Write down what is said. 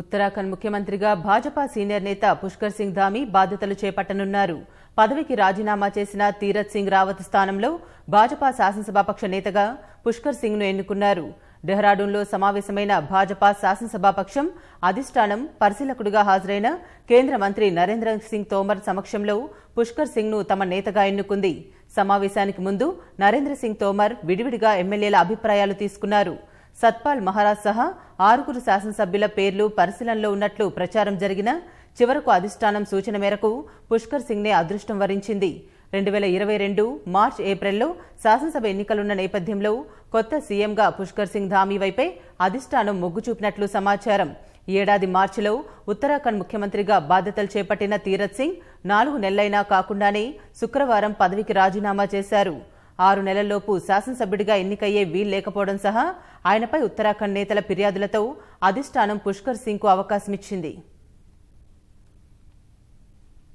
ఉత్తరాఖండ్ ముఖ్యమంత్రిగా భాజపా సీనియర్ నేత పుష్కర్ సింగ్ ధామి బాధ్యతలు చేపట్టనున్నారు పదవికి రాజీనామా చేసిన తీరత్ సింగ్ రావత్ స్థానంలో భాజపా శాసనసభాపక్ష నేతగా పుష్కర్ సింగ్ను ఎన్నుకున్నారు డెహ్రాడూన్లో సమావేశమైన భాజపా శాసనసభాపక్షం అధిష్టానం పరిశీలకుడిగా హాజరైన కేంద్ర మంత్రి నరేంద్ర సింగ్ తోమర్ సమక్షంలో పుష్కర్ సింగ్ ను తమ నేతగా ఎన్నుకుంది సమావేశానికి ముందు నరేంద్ర సింగ్ తోమర్ విడివిడిగా ఎమ్మెల్యేల అభిప్రాయాలు తీసుకున్నారు సత్పాల్ మహారాజ్ సహా ఆరుగురు శాసనసభ్యుల పేర్లు పరిశీలనలో ఉన్నట్లు ప్రచారం జరిగిన చివరకు అధిష్టానం సూచన మేరకు పుష్కర్ సింగ్నే అదృష్టం వరించింది రెండు వేల ఇరవై రెండు మార్చ్ ఏప్రిల్లో శాసనసభ ఎన్నికలున్న నేపథ్యంలో కొత్త సీఎంగా పుష్కర్ సింగ్ ధామీ వైపే అధిష్టానం మొగ్గు చూపినట్లు సమాచారం ఏడాది మార్చిలో ఉత్తరాఖండ్ ముఖ్యమంత్రిగా బాధ్యతలు చేపట్టిన తీరత్ సింగ్ నాలుగు నెలలైనా కాకుండానే శుక్రవారం పదవికి రాజీనామా చేశారు ఆరు నెలల్లోపు శాసనసభ్యుడిగా ఎన్నికయ్యే వీల్లేకపోవడం సహా ఆయనపై ఉత్తరాఖండ్ నేతల ఫిర్యాదులతో అధిష్టానం పుష్కర్ సింగ్కు అవకాశమిచ్చింది